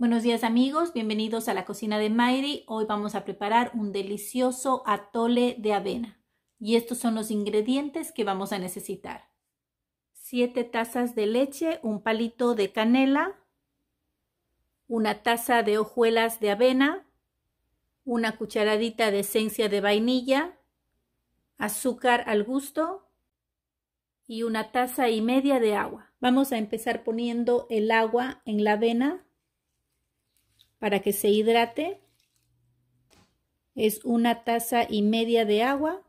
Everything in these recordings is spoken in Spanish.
Buenos días amigos, bienvenidos a la cocina de Mayri. Hoy vamos a preparar un delicioso atole de avena. Y estos son los ingredientes que vamos a necesitar. 7 tazas de leche, un palito de canela, una taza de hojuelas de avena, una cucharadita de esencia de vainilla, azúcar al gusto y una taza y media de agua. Vamos a empezar poniendo el agua en la avena para que se hidrate es una taza y media de agua.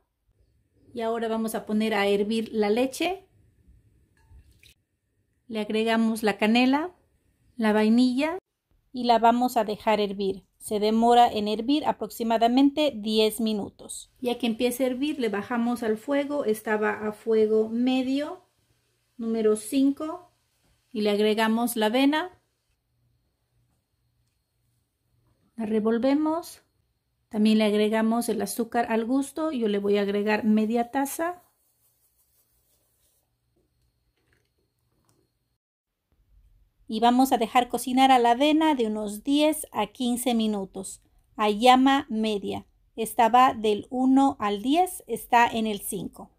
Y ahora vamos a poner a hervir la leche. Le agregamos la canela, la vainilla y la vamos a dejar hervir. Se demora en hervir aproximadamente 10 minutos. Ya que empieza a hervir le bajamos al fuego. Estaba a fuego medio, número 5. Y le agregamos la avena La revolvemos. También le agregamos el azúcar al gusto. Yo le voy a agregar media taza. Y vamos a dejar cocinar a la avena de unos 10 a 15 minutos a llama media. Esta va del 1 al 10, está en el 5.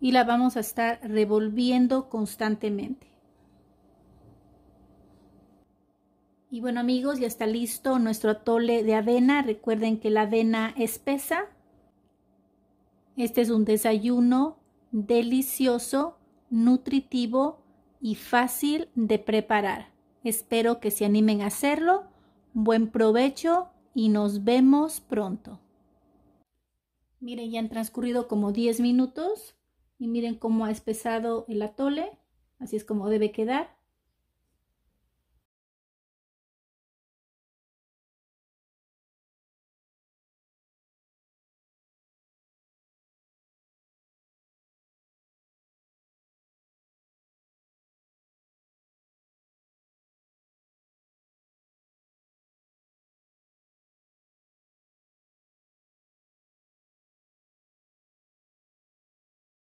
Y la vamos a estar revolviendo constantemente. Y bueno amigos, ya está listo nuestro atole de avena. Recuerden que la avena espesa. Este es un desayuno delicioso, nutritivo y fácil de preparar. Espero que se animen a hacerlo. Buen provecho y nos vemos pronto. Miren, ya han transcurrido como 10 minutos y miren cómo ha espesado el atole. Así es como debe quedar.